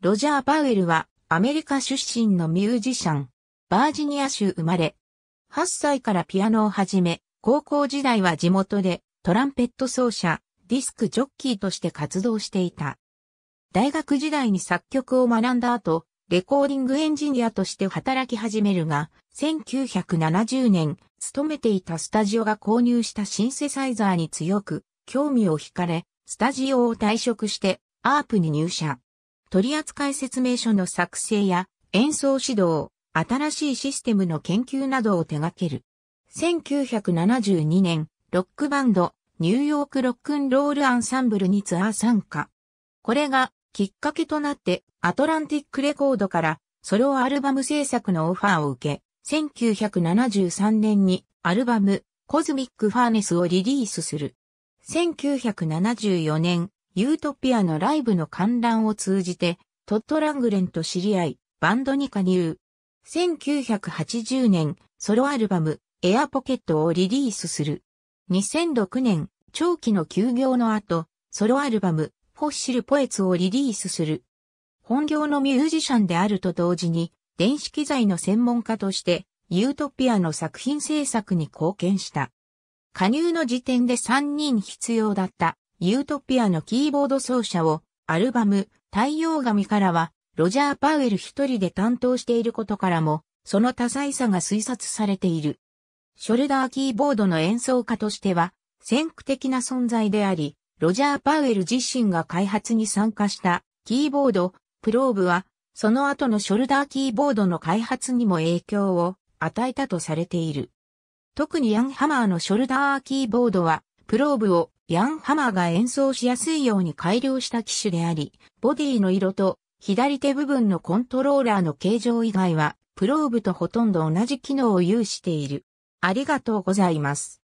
ロジャー・パウエルはアメリカ出身のミュージシャン、バージニア州生まれ。8歳からピアノを始め、高校時代は地元でトランペット奏者、ディスクジョッキーとして活動していた。大学時代に作曲を学んだ後、レコーディングエンジニアとして働き始めるが、1970年、勤めていたスタジオが購入したシンセサイザーに強く、興味を惹かれ、スタジオを退職して、アープに入社。取扱説明書の作成や演奏指導、新しいシステムの研究などを手掛ける。1972年、ロックバンド、ニューヨークロックンロールアンサンブルにツアー参加。これがきっかけとなってアトランティックレコードからソロアルバム制作のオファーを受け、1973年にアルバムコズミックファーネスをリリースする。1974年、ユートピアのライブの観覧を通じて、トットラングレンと知り合い、バンドに加入。1980年、ソロアルバム、エアポケットをリリースする。2006年、長期の休業の後、ソロアルバム、フォッシル・ポエツをリリースする。本業のミュージシャンであると同時に、電子機材の専門家として、ユートピアの作品制作に貢献した。加入の時点で3人必要だったユートピアのキーボード奏者を、アルバム、太陽神からは、ロジャー・パウエル一人で担当していることからも、その多彩さが推察されている。ショルダーキーボードの演奏家としては、先駆的な存在であり、ロジャー・パウエル自身が開発に参加したキーボード、プローブは、その後のショルダーキーボードの開発にも影響を与えたとされている。特にヤンハマーのショルダーキーボードは、プローブをヤンハマーが演奏しやすいように改良した機種であり、ボディの色と左手部分のコントローラーの形状以外は、プローブとほとんど同じ機能を有している。ありがとうございます。